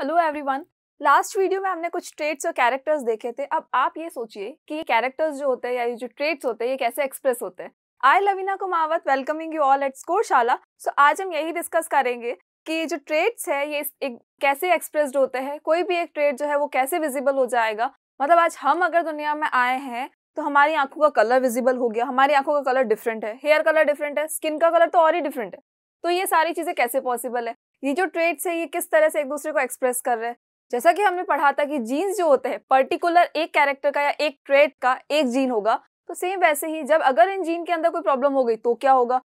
hello everyone last video में हमने कुछ ट्रेट्स और कैरेक्टर्स देखे थे अब आप ये सोचिए कि ये कैरेक्टर्स जो होते हैं या ये जो ट्रेट्स होते हैं ये कैसे एक्सप्रेस होते हैं I Lavina Kumawat welcoming you all at score Shala so आज हम यही डिस्कस करेंगे कि ये जो ट्रेट्स है ये एक कैसे एक्सप्रेस्ड होते हैं कोई भी एक ट्रेट जो है वो कैसे विजिबल हो जाएगा मतलब आज हम अगर दुनिया में आए हैं तो हमारी आंखों का कलर विजिबल हो गया हमारी आंखों का कलर डिफरेंट है हेयर कलर डिफरेंट है स्किन का कलर तो और ही डिफरेंट है तो ये सारी चीज़ें कैसे पॉसिबल है ये जो ट्रेड्स है ये किस तरह से एक दूसरे को एक्सप्रेस कर रहे हैं जैसा कि हमने पढ़ा था कि जीन्स जो होते हैं पर्टिकुलर एक कैरेक्टर का या एक ट्रेड का एक जीन होगा तो सेम वैसे ही जब अगर इन जीन के अंदर कोई प्रॉब्लम हो गई तो क्या होगा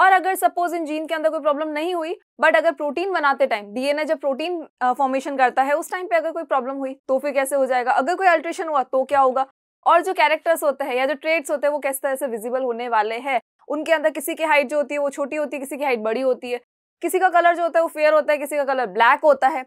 और अगर सपोज इन जीन के अंदर कोई प्रॉब्लम नहीं हुई बट अगर प्रोटीन बनाते टाइम डीएनए जब प्रोटीन फॉर्मेशन करता है उस टाइम पे अगर कोई प्रॉब्लम हुई तो फिर कैसे हो जाएगा अगर कोई अल्ट्रेशन हुआ तो क्या होगा और जो कैरेक्टर्स होते हैं या जो ट्रेड्स होते हैं वो किस तरह से विजिबल होने वाले हैं उनके अंदर किसी की हाइट जो होती है वो छोटी होती है किसी की हाइट बड़ी होती है किसी का कलर जो होता है वो फेयर होता है किसी का कलर ब्लैक होता है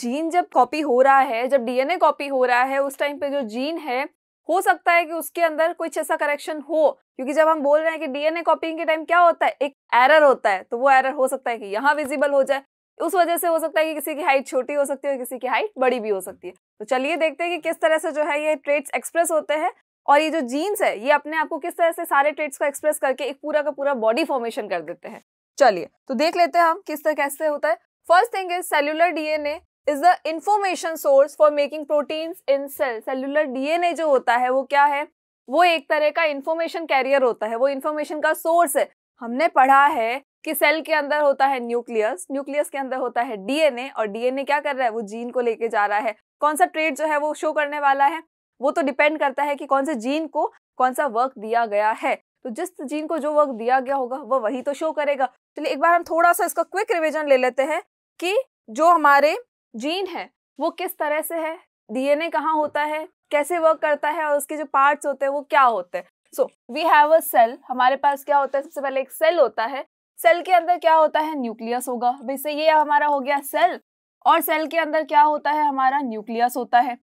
जीन जब कॉपी हो रहा है जब डीएनए कॉपी हो रहा है उस टाइम पे जो जीन है हो सकता है कि उसके अंदर कुछ ऐसा करेक्शन हो क्योंकि जब हम बोल रहे हैं कि डीएनए कॉपिंग के टाइम क्या होता है एक एरर होता है तो वो एरर हो सकता है कि यहाँ विजिबल हो जाए उस वजह से हो सकता है कि किसी की हाइट छोटी हो सकती है और किसी की हाइट बड़ी भी हो सकती है तो चलिए देखते हैं कि किस तरह से जो है ये ट्रेड्स एक्सप्रेस होते हैं और ये जो जीन्स है ये अपने आप को किस तरह से सारे ट्रेड्स को एक्सप्रेस करके एक पूरा का पूरा बॉडी फॉर्मेशन कर देते हैं चलिए तो देख लेते हैं हम किस तरह कैसे होता है first thing is cellular DNA is the information source for making proteins in cell cellular DNA जो होता है वो क्या है वो एक तरह का इंफॉर्मेशन कैरियर होता है वो इंफॉर्मेशन का सोर्स है हमने पढ़ा है कि सेल के अंदर होता है न्यूक्लियस न्यूक्लियस के अंदर होता है डीएनए और डीएनए क्या कर रहा है वो जीन को लेके जा रहा है कौन सा ट्रेड जो है वो शो करने वाला है वो तो डिपेंड करता है कि कौन से जीन को कौन सा वर्क दिया गया है तो जिस जीन को जो वर्क दिया गया होगा वह वही तो शो करेगा चलिए एक बार हम थोड़ा सा इसका क्विक रिविजन ले लेते हैं कि जो हमारे जीन है वो किस तरह से है डीएनए कहाँ होता है कैसे वर्क करता है और उसके जो पार्ट्स होते हैं वो क्या होते हैं so we have a cell हमारे पास क्या होता है सबसे पहले एक सेल होता है सेल के अंदर क्या होता है न्यूक्लियस होगा वैसे ये हमारा हो गया सेल और सेल के अंदर क्या होता है हमारा न्यूक्लियस होता है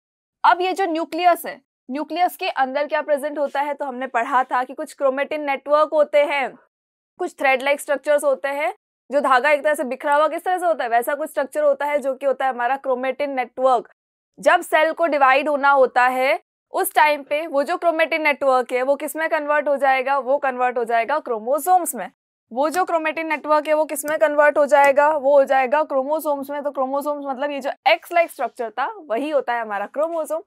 अब ये जो न्यूक्लियस है न्यूक्लियस के अंदर क्या प्रेजेंट होता है तो हमने पढ़ा था कि कुछ क्रोमेटिन नेटवर्क होते हैं कुछ थ्रेड लाइक स्ट्रक्चर्स होते हैं जो धागा एक तरह से बिखरा हुआ किस तरह से होता है वैसा कुछ स्ट्रक्चर होता है जो कि होता है हमारा क्रोमेटिन नेटवर्क जब सेल को डिवाइड होना होता है उस टाइम पे वो जो क्रोमेटिन नेटवर्क है वो किस में कन्वर्ट हो जाएगा वो कन्वर्ट हो जाएगा क्रोमोसोम्स में वो जो क्रोमेटिन नेटवर्क है वो किस में कन्वर्ट हो जाएगा वो हो जाएगा क्रोमोसोम्स में तो क्रोमोसोम्स मतलब ये जो एक्स लाइक स्ट्रक्चर था वही होता है हमारा क्रोमोसोम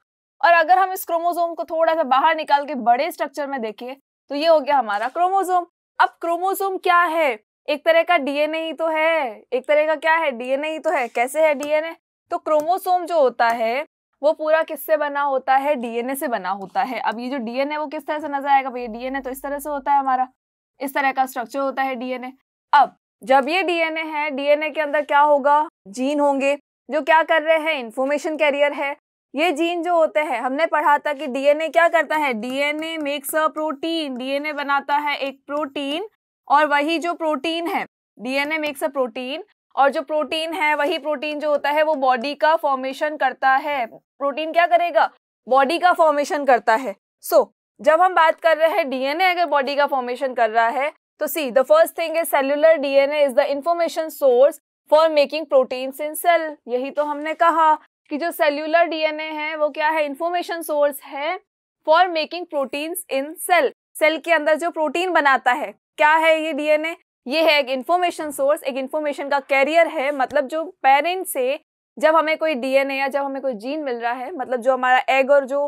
और अगर हम इस क्रोमोजोम को थोड़ा सा बाहर निकाल के बड़े स्ट्रक्चर में देखिए तो ये हो गया हमारा क्रोमोजोम अब क्रोमोजोम क्या है एक तरह का डीएनए ही तो है एक तरह का क्या है डीएनए ही तो है कैसे है डीएनए तो क्रोमोसोम जो होता है वो पूरा किससे बना होता है डीएनए से बना होता है अब ये जो डीएनए वो किस तरह से नजर आएगा भैया डीएनए तो इस तरह से होता है हमारा इस तरह का स्ट्रक्चर होता है डीएनए अब जब ये डीएनए है डीएनए के अंदर क्या होगा जीन होंगे जो क्या कर रहे हैं इन्फॉर्मेशन कैरियर है ये जीन जो होते हैं हमने पढ़ा था कि डीएनए क्या करता है DNA makes a protein DNA बनाता है एक प्रोटीन और वही जो प्रोटीन है डीएनए मेक्स अ प्रोटीन और जो प्रोटीन है वही प्रोटीन जो होता है वो बॉडी का फॉर्मेशन करता है प्रोटीन क्या करेगा बॉडी का फॉर्मेशन करता है सो so, जब हम बात कर रहे हैं डीएनए अगर बॉडी का फॉर्मेशन कर रहा है तो see the first thing is cellular DNA is the information source for making proteins in cell यही तो हमने कहा कि जो सेल्यूलर डीएनए है वो क्या है इन्फॉर्मेशन सोर्स है for making proteins in cell cell के अंदर जो प्रोटीन बनाता है क्या है ये डीएनए ये है एक इन्फॉर्मेशन सोर्स एक इन्फॉर्मेशन का कैरियर है मतलब जो पेरेंट से जब हमें कोई डीएनए या जब हमें कोई जीन मिल रहा है मतलब जो हमारा एग और जो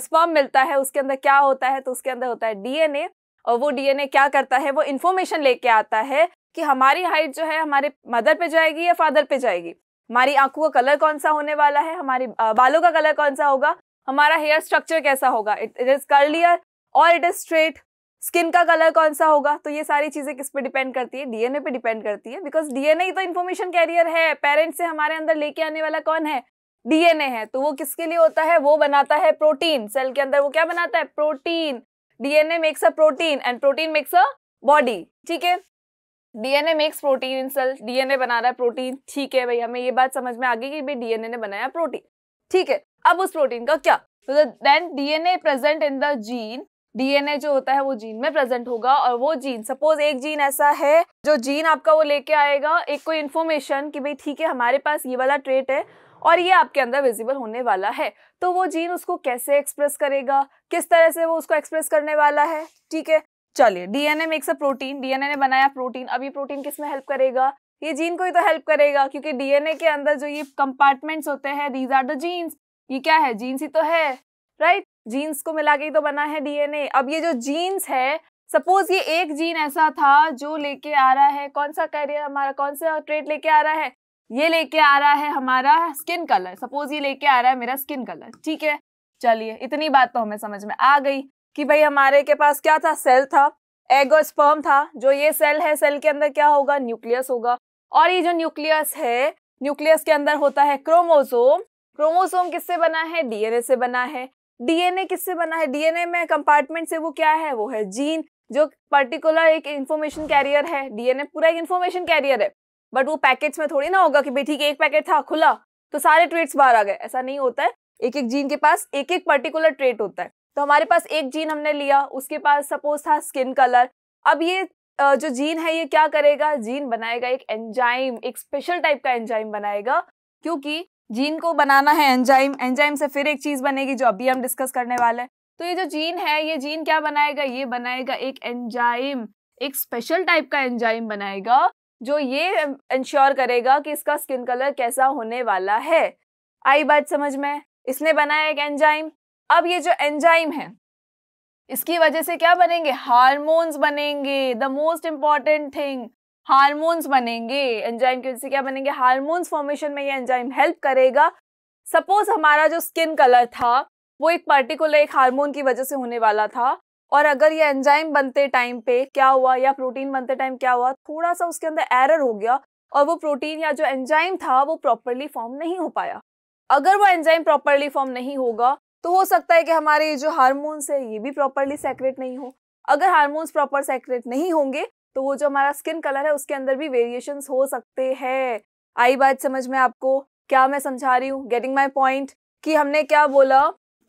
स्पर्म मिलता है उसके अंदर क्या होता है तो उसके अंदर होता है डीएनए और वो डीएनए क्या करता है वो इन्फॉर्मेशन लेके आता है कि हमारी हाइट जो है हमारे मदर पे जाएगी या फादर पे जाएगी हमारी आंखों का कलर कौन सा होने वाला है हमारी बालों का कलर कौन सा होगा हमारा हेयर स्ट्रक्चर कैसा होगा इट इज कर्लियर और इट इज स्ट्रेट स्किन का कलर कौन सा होगा तो ये सारी चीज़ें किस पे डिपेंड करती है डीएनए पे डिपेंड करती है बिकॉज डीएनए ही तो इन्फॉर्मेशन कैरियर है पेरेंट्स से हमारे अंदर लेके आने वाला कौन है डीएनए है तो वो किसके लिए होता है वो बनाता है प्रोटीन सेल के अंदर वो क्या बनाता है protein DNA makes a protein and protein makes a body ठीक है DNA makes protein in cells DNA बना रहा है प्रोटीन ठीक है भाई हमें ये बात समझ में आ गई कि भाई डीएनए ने बनाया प्रोटीन ठीक है अब उस प्रोटीन का क्या देन तो DNA present in the gene DNA जो होता है वो जीन में प्रेजेंट होगा और वो जीन सपोज एक जीन ऐसा है जो जीन आपका वो लेके आएगा एक कोई इन्फॉर्मेशन कि भाई ठीक है हमारे पास ये वाला ट्रेट है और ये आपके अंदर विजिबल होने वाला है तो वो जीन उसको कैसे एक्सप्रेस करेगा किस तरह से वो उसको एक्सप्रेस करने वाला है ठीक है चलिए DNA makes a protein DNA ने बनाया प्रोटीन अभी प्रोटीन किस में हेल्प करेगा ये जीन को ही तो हेल्प करेगा क्योंकि डीएनए के अंदर जो ये कंपार्टमेंट्स होते हैं दीज आर द जीन्स ये क्या है जीन्स ही तो है राइट जीन्स को मिला के ही तो बना है डीएनए अब ये जो जीन्स है सपोज ये एक जीन ऐसा था जो लेके आ रहा है कौन सा कैरियर हमारा कौन सा ट्रेड लेके आ रहा है ये लेके आ रहा है हमारा स्किन कलर सपोज ये लेके आ रहा है मेरा स्किन कलर ठीक है चलिए इतनी बात तो हमें समझ में आ गई कि भाई हमारे के पास क्या था सेल था एगो स्पर्म था जो ये सेल है सेल के अंदर क्या होगा न्यूक्लियस होगा और ये जो न्यूक्लियस है न्यूक्लियस के अंदर होता है क्रोमोसोम क्रोमोसोम किससे बना है डीएनए से बना है डीएनए किससे बना है डीएनए में कंपार्टमेंट से वो क्या है वो है जीन जो पर्टिकुलर एक इन्फॉर्मेशन कैरियर है डीएनए पूरा एक इंफॉर्मेशन कैरियर है बट वो पैकेट्स में थोड़ी ना होगा कि भाई ठीक है एक पैकेट था खुला तो सारे ट्रेट्स बाहर आ गए ऐसा नहीं होता है एक एक जीन के पास एक एक पर्टिकुलर ट्रेट होता है तो हमारे पास एक जीन हमने लिया उसके पास सपोज था स्किन कलर अब ये जो जीन है ये क्या करेगा जीन बनाएगा एक एंजाइम एक स्पेशल टाइप का एंजाइम बनाएगा क्योंकि जीन को बनाना है एंजाइम एंजाइम से फिर एक चीज बनेगी जो अभी हम डिस्कस करने वाले हैं तो ये जो जीन है ये जीन क्या बनाएगा ये बनाएगा एक एंजाइम एक स्पेशल टाइप का एंजाइम बनाएगा जो ये इंश्योर करेगा कि इसका स्किन कलर कैसा होने वाला है आई बात समझ में इसने बनाया एक एंजाइम अब ये जो एंजाइम है इसकी वजह से क्या बनेंगे हार्मोन्स बनेंगे the most important thing hormones बनेंगे एंजाइम की वजह से क्या बनेंगे हार्मोन्स फॉर्मेशन में ये एंजाइम हेल्प करेगा सपोज हमारा जो स्किन कलर था वो एक पर्टिकुलर एक हार्मोन की वजह से होने वाला था और अगर ये एंजाइम बनते टाइम पे क्या हुआ या प्रोटीन बनते टाइम क्या हुआ थोड़ा सा उसके अंदर एरर हो गया और वो प्रोटीन या जो एंजाइम था वो प्रॉपरली फॉर्म नहीं हो पाया अगर वो एंजाइम प्रॉपरली फॉर्म नहीं होगा तो हो सकता है कि हमारे जो हार्मोन्स है ये भी प्रॉपरली सेक्रेट नहीं हो अगर हार्मोन्स प्रॉपर सेक्रेट नहीं होंगे तो वो जो हमारा स्किन कलर है उसके अंदर भी वेरिएशन हो सकते हैं आई बात समझ में आपको क्या मैं समझा रही हूँ गेटिंग माई पॉइंट कि हमने क्या बोला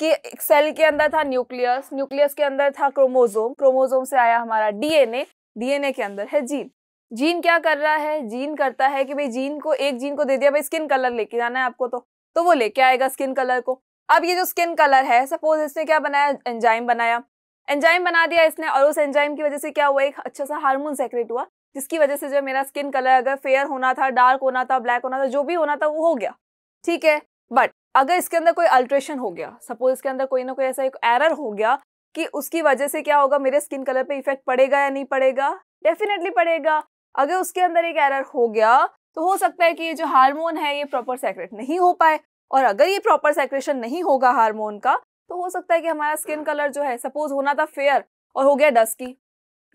कि सेल के अंदर था न्यूक्लियस न्यूक्लियस के अंदर था क्रोमोजोम क्रोमोजोम से आया हमारा डीएनए डीएनए के अंदर है जीन जीन क्या कर रहा है जीन करता है कि भाई जीन को एक जीन को दे दिया भाई स्किन कलर लेके जाना है आपको तो तो वो लेके आएगा स्किन कलर को अब ये जो स्किन कलर है सपोज इसने क्या बनाया एंजाइम बनाया एंजाइम बना दिया इसने और उस एंजाइम की वजह से क्या हुआ एक अच्छा सा हार्मोन सेक्रेट हुआ जिसकी वजह से जो मेरा स्किन कलर अगर फेयर होना था डार्क होना था ब्लैक होना था जो भी होना था वो हो गया ठीक है बट अगर इसके अंदर कोई अल्ट्रेशन हो गया सपोज इसके अंदर कोई ना कोई ऐसा एक एरर हो गया कि उसकी वजह से क्या होगा मेरे स्किन कलर पे इफेक्ट पड़ेगा या नहीं पड़ेगा डेफिनेटली पड़ेगा अगर उसके अंदर एक एरर हो गया तो हो सकता है कि ये जो हार्मोन है ये प्रॉपर सेक्रेट नहीं हो पाए और अगर ये प्रॉपर सेक्रेशन नहीं होगा हार्मोन का तो हो सकता है कि हमारा स्किन कलर जो है सपोज होना था फेयर और हो गया डस्की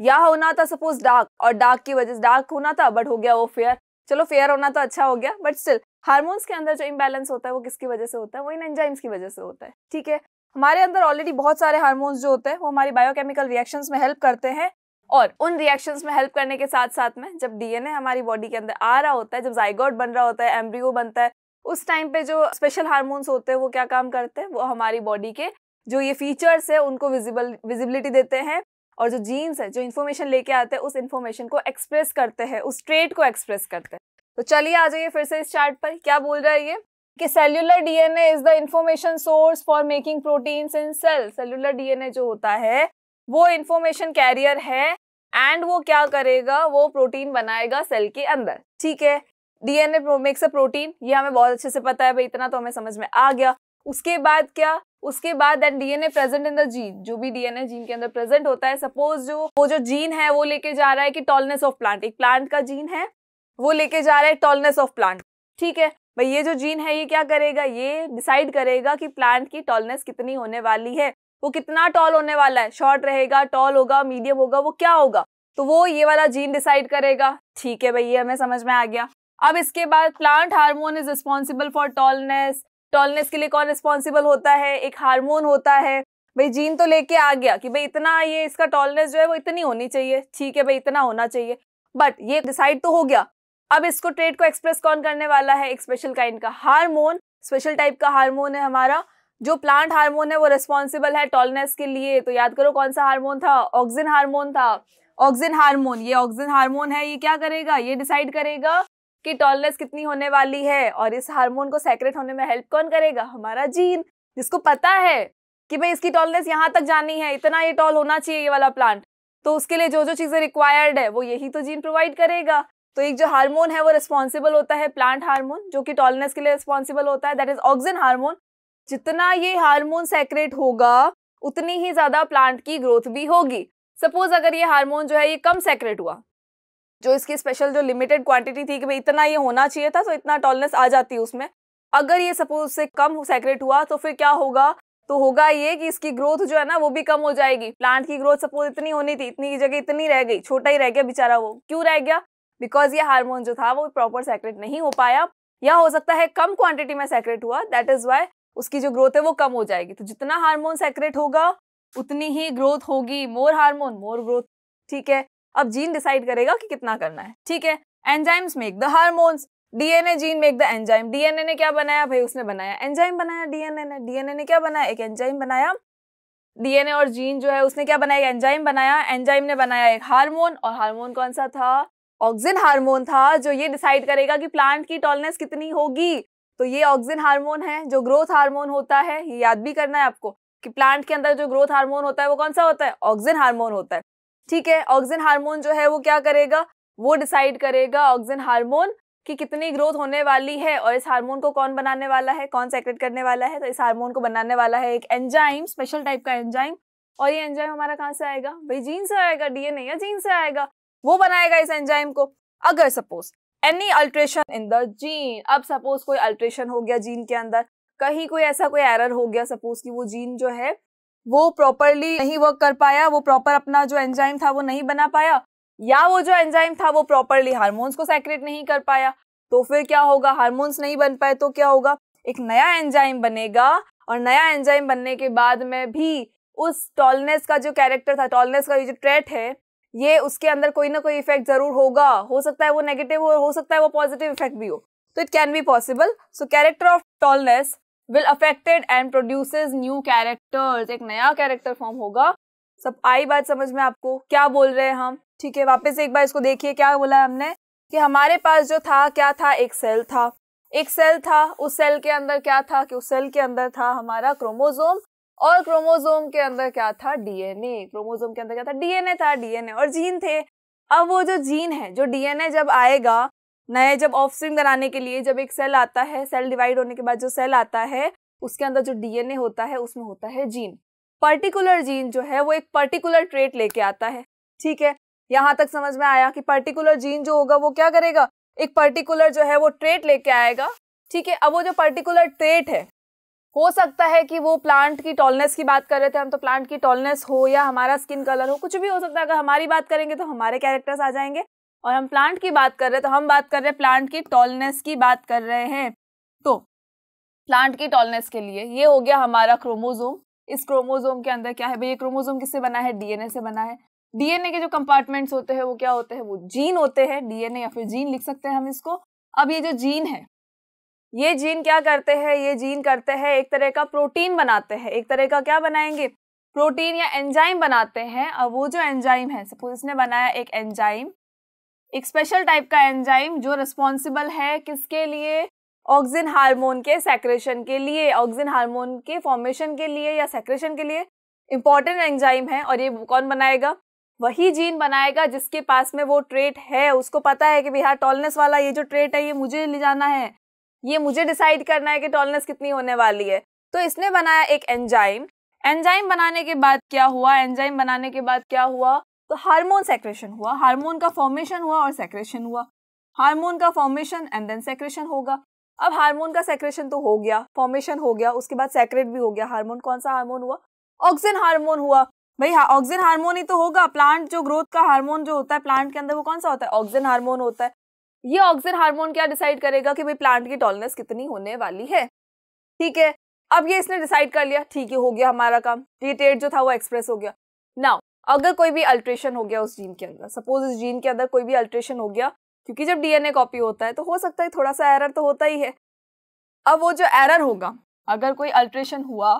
या होना था सपोज डार्क और डार्क की वजह से डार्क होना था बट हो गया वो फेयर चलो फेयर होना तो अच्छा हो गया बट स्टिल हार्मोन्स के अंदर जो इम्बेलेंस होता है वो किसकी वजह से होता है वो इन एंजाइम्स की वजह से होता है ठीक है हमारे अंदर ऑलरेडी बहुत सारे हार्मोन्स जो होते हैं वो हमारी बायोकेमिकल रिएक्शंस में हेल्प करते हैं और उन रिएक्शंस में हेल्प करने के साथ साथ में जब डीएनए हमारी बॉडी के अंदर आ रहा होता है जब जाइगोड बन रहा होता है एम्ब्रियो बनता है उस टाइम पे जो स्पेशल हार्मोन्स होते हैं वो क्या काम करते हैं वो हमारी बॉडी के जो ये फीचर्स है उनको विजिबल विजिबिलिटी देते हैं और जो जीन्स है जो इन्फॉर्मेशन लेके आते हैं उस इन्फॉर्मेशन को एक्सप्रेस करते हैं उस ट्रेट को एक्सप्रेस करते हैं तो चलिए आ जाइए फिर से इस चार्ट पर क्या बोल रहा है ये कि an DNA is the information source for making proteins in cell an DNA जो होता है वो इन्फॉर्मेशन कैरियर है एंड वो क्या करेगा वो प्रोटीन बनाएगा सेल के अंदर ठीक है डीएनए मेक्स अ प्रोटीन ये हमें बहुत अच्छे से पता है भाई इतना तो हमें समझ में आ गया उसके बाद क्या उसके बाद that DNA present in the gene जो भी डीएनए जीन के अंदर प्रेजेंट होता है सपोज जो वो जो जीन है वो लेके जा रहा है कि टॉलनेस ऑफ प्लांट एक प्लांट का जीन है वो लेके जा रहा है टॉलनेस ऑफ प्लांट ठीक है भाई ये जो जीन है ये क्या करेगा ये डिसाइड करेगा कि प्लांट की टॉलनेस कितनी होने वाली है वो कितना टॉल होने वाला है शॉर्ट रहेगा टॉल होगा मीडियम होगा वो क्या होगा तो वो ये वाला जीन डिसाइड करेगा ठीक है भाई ये हमें समझ में आ गया अब इसके बाद plant hormone is responsible for tallness tallness के लिए कौन रिस्पॉन्सिबल होता है एक हार्मोन होता है भाई जीन तो लेके आ गया कि भाई इतना ये इसका टॉलनेस जो है वो इतनी होनी चाहिए ठीक है भाई इतना होना चाहिए बट ये डिसाइड तो हो गया अब इसको ट्रेड को एक्सप्रेस कौन करने वाला है एक स्पेशल काइंड का हार्मोन स्पेशल टाइप का हार्मोन है हमारा जो प्लांट हार्मोन है वो रिस्पॉन्सिबल है टॉलनेस के लिए तो याद करो कौन सा हार्मोन था ऑक्सिन हार्मोन था ऑक्सिन हार्मोन ये ऑक्सिन हार्मोन है ये क्या करेगा ये डिसाइड करेगा कि टॉलनेस कितनी होने वाली है और इस हार्मोन को सेक्रेट होने में हेल्प कौन करेगा हमारा जीन जिसको पता है कि भाई इसकी टॉलनेस यहाँ तक जानी है इतना ये टॉल होना चाहिए ये वाला प्लांट तो उसके लिए जो जो चीज़ें रिक्वायर्ड है वो यही तो जीन प्रोवाइड करेगा तो एक जो हार्मोन है वो रिस्पॉन्सिबल होता है प्लांट हार्मोन जो कि टॉलनेस के लिए रिस्पॉन्सिबल होता है दैट इज ऑक्सीजन हार्मोन जितना ये हार्मोन सेक्रेट होगा उतनी ही ज़्यादा प्लांट की ग्रोथ भी होगी सपोज अगर ये हार्मोन जो है ये कम सेक्रेट हुआ जो इसकी स्पेशल जो लिमिटेड क्वांटिटी थी कि भाई इतना ये होना चाहिए था तो इतना टॉलनेस आ जाती है उसमें अगर ये सपोज से कम सेक्रेट हुआ तो फिर क्या होगा तो होगा ये कि इसकी ग्रोथ जो है ना वो भी कम हो जाएगी प्लांट की ग्रोथ सपोज इतनी होनी थी इतनी जगह इतनी रह गई छोटा ही रह गया बेचारा वो क्यों रह गया बिकॉज ये हार्मोन जो था वो प्रॉपर सेक्रेट नहीं हो पाया या हो सकता है कम क्वांटिटी में सेक्रेट हुआ दैट इज वाई उसकी जो ग्रोथ है वो कम हो जाएगी तो जितना हार्मोन सेक्रेट होगा उतनी ही ग्रोथ होगी मोर हार्मोन मोर ग्रोथ ठीक है अब जीन डिसाइड करेगा कि कितना करना है ठीक है enzymes make the hormones DNA gene make the enzyme DNA ने क्या बनाया भाई उसने बनाया एंजाइम बनाया डीएनए ने डीएनए ने क्या बनाया एक एंजाइम बनाया डीएनए और जीन जो है उसने क्या बनाया एंजाइम बनाया एंजाइम ने बनाया एक हार्मोन और हार्मोन कौन सा था ऑक्सिन हार्मोन था जो ये डिसाइड करेगा कि प्लांट की टॉलनेस कितनी होगी तो ये ऑक्सिन हार्मोन है जो ग्रोथ हार्मोन होता है ये याद भी करना है आपको कि प्लांट के अंदर जो ग्रोथ हार्मोन होता है वो कौन सा होता है ऑक्सिन हार्मोन होता है ठीक है ऑक्सीजन हार्मोन जो है वो क्या करेगा वो डिसाइड करेगा ऑक्सीजन हार्मोन कि कितनी ग्रोथ होने वाली है और इस हार्मोन को कौन बनाने वाला है कौन सेक्रेट करने वाला है तो इस हार्मोन को बनाने वाला है एक एंजाइम स्पेशल टाइप का एंजाइम और ये एंजाइम हमारा कहाँ से आएगा भाई जीन से आएगा डीएनए या जीन से आएगा वो बनाएगा इस एंजाइम को अगर suppose any alteration in the gene अब सपोज कोई अल्ट्रेशन हो गया जीन के अंदर कहीं कोई ऐसा कोई एरर हो गया सपोज कि वो जीन जो है वो प्रॉपरली नहीं वर्क कर पाया वो प्रॉपर अपना जो एंजाइम था वो नहीं बना पाया या वो जो एंजाइम था वो प्रॉपरली हार्मोन्स को सेक्रेट नहीं कर पाया तो फिर क्या होगा हार्मोन्स नहीं बन पाए तो क्या होगा एक नया एंजाइम बनेगा और नया एंजाइम बनने के बाद में भी उस टॉलनेस का जो कैरेक्टर था टॉलनेस का ये जो ट्रेट है ये उसके अंदर कोई ना कोई इफेक्ट जरूर होगा हो सकता है वो नेगेटिव हो हो सकता है वो पॉजिटिव इफेक्ट भी हो तो it can be possible so character of tallness will affected and produces new characters एक नया कैरेक्टर फॉर्म होगा सब आई बात समझ में आपको क्या बोल रहे हैं हम ठीक है वापस एक बार इसको देखिए क्या बोला हमने कि हमारे पास जो था क्या था एक सेल था एक सेल था उस सेल के अंदर क्या था कि उस सेल के अंदर था हमारा क्रोमोजोम और क्रोमोजोम के अंदर क्या था डीएनए क्रोमोजोम के अंदर क्या था डीएनए था डीएनए और जीन थे अब वो जो जीन है जो डीएनए जब आएगा नए जब ऑफस्प्रिंग बनाने के लिए जब एक सेल आता है सेल डिवाइड होने के बाद जो सेल आता है उसके अंदर जो डीएनए होता है उसमें होता है जीन पर्टिकुलर जीन जो है वो एक पर्टिकुलर ट्रेट लेके आता है ठीक है यहाँ तक समझ में आया कि पर्टिकुलर जीन जो होगा वो क्या करेगा एक पर्टिकुलर जो है वो ट्रेट लेके आएगा ठीक है अब वो जो पर्टिकुलर ट्रेट है हो सकता है कि वो प्लांट की टॉलनेस की बात कर रहे थे हम तो प्लांट की टॉलनेस हो या हमारा स्किन कलर हो कुछ भी हो सकता है अगर हमारी बात करेंगे तो हमारे कैरेक्टर्स आ जाएंगे और हम प्लांट की बात कर रहे हैं तो हम बात कर रहे हैं प्लांट की टॉलनेस की बात कर रहे हैं तो प्लांट की टॉलनेस के लिए ये हो गया हमारा क्रोमोजोम इस क्रोमोजोम के अंदर क्या है भाई ये क्रोमोजोम किससे बना है डीएनए से बना है डीएनए के जो कंपार्टमेंट्स होते हैं वो क्या होते हैं वो जीन होते हैं डीएनए या फिर जीन लिख सकते हैं हम इसको अब ये जो जीन है ये जीन क्या करते हैं ये जीन करते हैं एक तरह का प्रोटीन बनाते हैं एक तरह का क्या बनाएंगे प्रोटीन या एंजाइम बनाते हैं और वो जो एंजाइम है सपोज इसने बनाया एक एंजाइम एक स्पेशल टाइप का एंजाइम जो रिस्पॉन्सिबल है किसके लिए ऑक्सिन हार्मोन के सेक्रेशन के लिए ऑक्सिन हार्मोन के फॉर्मेशन के लिए या सेक्रेशन के लिए इम्पॉर्टेंट एंजाइम है और ये कौन बनाएगा वही जीन बनाएगा जिसके पास में वो ट्रेट है उसको पता है कि भैया टॉलनेस वाला ये जो ट्रेट है ये मुझे ले जाना है ये मुझे डिसाइड करना है कि टॉलनेस कितनी होने वाली है तो इसने बनाया एक एंजाइम एंजाइम बनाने के बाद क्या हुआ एंजाइम बनाने के बाद क्या हुआ तो हार्मोन सेक्रेशन हुआ हार्मोन का फॉर्मेशन हुआ और सेक्रेशन हुआ हार्मोन का फॉर्मेशन एंड देन सेक्रेशन होगा अब हार्मोन का सेक्रेशन तो हो गया फॉर्मेशन हो गया उसके बाद सेक्रेट भी हो गया हार्मोन कौन सा हार्मोन हुआ ऑक्सीजन हार्मोन हुआ भाई हाँ ऑक्सीजन हार्मोन ही तो होगा प्लांट जो ग्रोथ का हार्मोन जो होता है प्लांट के अंदर वो कौन सा होता है ऑक्सीजन हार्मोन होता है ये ऑक्सीजन हार्मोन क्या डिसाइड करेगा कि भाई प्लांट की टॉलनेस कितनी होने वाली है ठीक है अब ये इसने डिसाइड कर लिया ठीक है हो गया हमारा काम ये टेट जो था वो एक्सप्रेस हो गया नाउ अगर कोई भी अल्ट्रेशन हो गया उस जीन के अंदर सपोज इस जीन के अंदर कोई भी अल्ट्रेशन हो गया क्योंकि जब डीएनए कॉपी होता है तो हो सकता है थोड़ा सा एरर तो होता ही है अब वो जो एरर होगा अगर कोई अल्ट्रेशन हुआ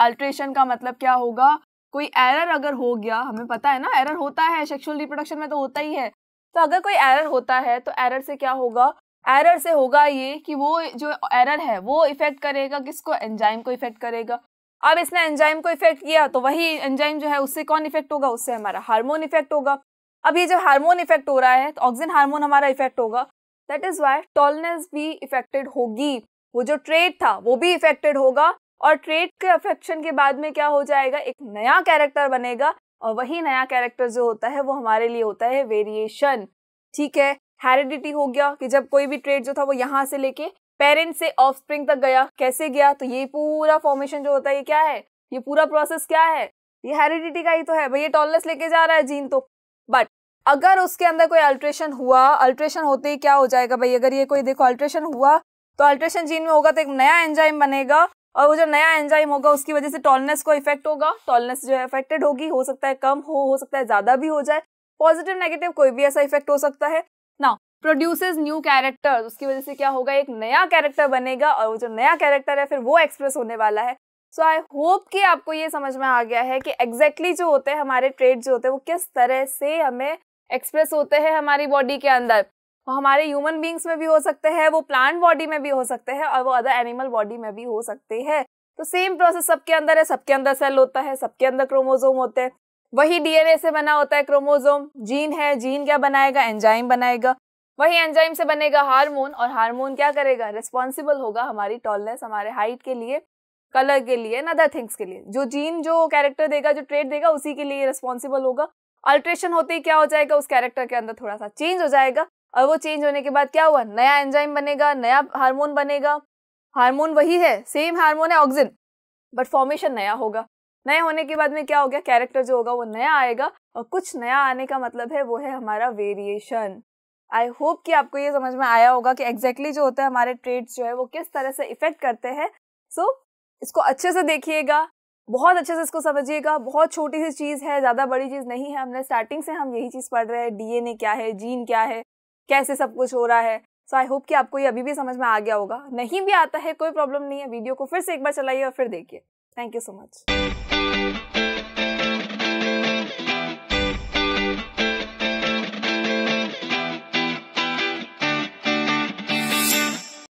अल्ट्रेशन का मतलब क्या होगा कोई एरर अगर हो गया हमें पता है ना एरर होता है सेक्सुअल रिप्रोडक्शन में तो होता ही है तो अगर कोई एरर होता है तो एरर से क्या होगा एरर से होगा ये कि वो जो एरर है वो इफेक्ट करेगा किसको एंजाइम को इफेक्ट करेगा अब इसने एंजाइम को इफेक्ट किया तो वही एंजाइम जो है उससे कौन इफेक्ट होगा उससे हमारा हार्मोन इफेक्ट होगा अब ये जो हार्मोन इफेक्ट हो रहा है तो ऑक्सीजन हार्मोन हमारा इफेक्ट होगा दैट इज वाई टॉलनेस भी इफेक्टेड होगी वो जो ट्रेड था वो भी इफेक्टेड होगा और ट्रेड के अफेक्शन के बाद में क्या हो जाएगा एक नया कैरेक्टर बनेगा और वही नया कैरेक्टर जो होता है वो हमारे लिए होता है वेरिएशन ठीक है हेरिडिटी हो गया कि जब कोई भी ट्रेड जो था वो यहाँ से लेके पेरेंट से ऑफ स्प्रिंग तक गया कैसे गया तो ये पूरा फॉर्मेशन जो होता है ये क्या है ये पूरा प्रोसेस क्या है ये हेरिडिटी का ही तो है भाई ये टॉलनेस लेके जा रहा है जीन तो बट अगर उसके अंदर कोई अल्ट्रेशन हुआ अल्ट्रेशन होते ही क्या हो जाएगा भाई अगर ये कोई देखो अल्ट्रेशन हुआ तो अल्ट्रेशन जीन में होगा तो एक नया एंजाइम बनेगा और वो जो नया एंजाइम होगा उसकी वजह से टॉलनेस को इफेक्ट होगा टॉलनेस जो है इफेक्टेड होगी हो सकता है कम हो हो सकता है ज़्यादा भी हो जाए पॉजिटिव नेगेटिव कोई भी ऐसा इफेक्ट हो सकता है ना प्रोड्यूसेस न्यू कैरेक्टर उसकी वजह से क्या होगा एक नया कैरेक्टर बनेगा और वो जो नया कैरेक्टर है फिर वो एक्सप्रेस होने वाला है सो आई होप कि आपको ये समझ में आ गया है कि एग्जैक्टली exactly जो होते हैं हमारे ट्रेड जो होते हैं वो किस तरह से हमें एक्सप्रेस होते हैं हमारी बॉडी के अंदर वो हमारे ह्यूमन बींग्स में भी हो सकते हैं वो प्लांट बॉडी में भी हो सकते हैं और वो अदर एनिमल बॉडी में भी हो सकते हैं तो सेम प्रोसेस सबके अंदर है सबके अंदर सेल होता है सबके अंदर क्रोमोजोम होते हैं वही डीएनए से बना होता है क्रोमोजोम जीन है जीन क्या बनाएगा एंजाइम बनाएगा वही एंजाइम से बनेगा हार्मोन और हार्मोन क्या करेगा रिस्पॉन्सिबल होगा हमारी टॉलनेस हमारे हाइट के लिए कलर के लिए एंड अदर थिंग्स के लिए जो जीन जो कैरेक्टर देगा जो ट्रेड देगा उसी के लिए रिस्पॉन्सिबल होगा अल्ट्रेशन होते ही क्या हो जाएगा उस कैरेक्टर के अंदर थोड़ा सा चेंज हो जाएगा और वो चेंज होने के बाद क्या हुआ नया एंजाइम बनेगा नया हार्मोन बनेगा हार्मोन वही है सेम हार्मोन है ऑक्सिन बट फॉर्मेशन नया होगा नए होने के बाद में क्या हो गया कैरेक्टर जो होगा वो नया आएगा और कुछ नया आने का मतलब है वो है हमारा वेरिएशन आई होप कि आपको ये समझ में आया होगा कि एग्जैक्टली exactly जो होता है हमारे ट्रेड्स जो है वो किस तरह से इफेक्ट करते हैं सो so, इसको अच्छे से देखिएगा बहुत अच्छे से इसको समझिएगा बहुत छोटी सी चीज़ है ज़्यादा बड़ी चीज़ नहीं है हमने स्टार्टिंग से हम यही चीज़ पढ़ रहे हैं डीएनए क्या है जीन क्या है कैसे सब कुछ हो रहा है सो आई होप कि आपको ये अभी भी समझ में आ गया होगा नहीं भी आता है कोई प्रॉब्लम नहीं है वीडियो को फिर से एक बार चलाइए और फिर देखिए थैंक यू सो मच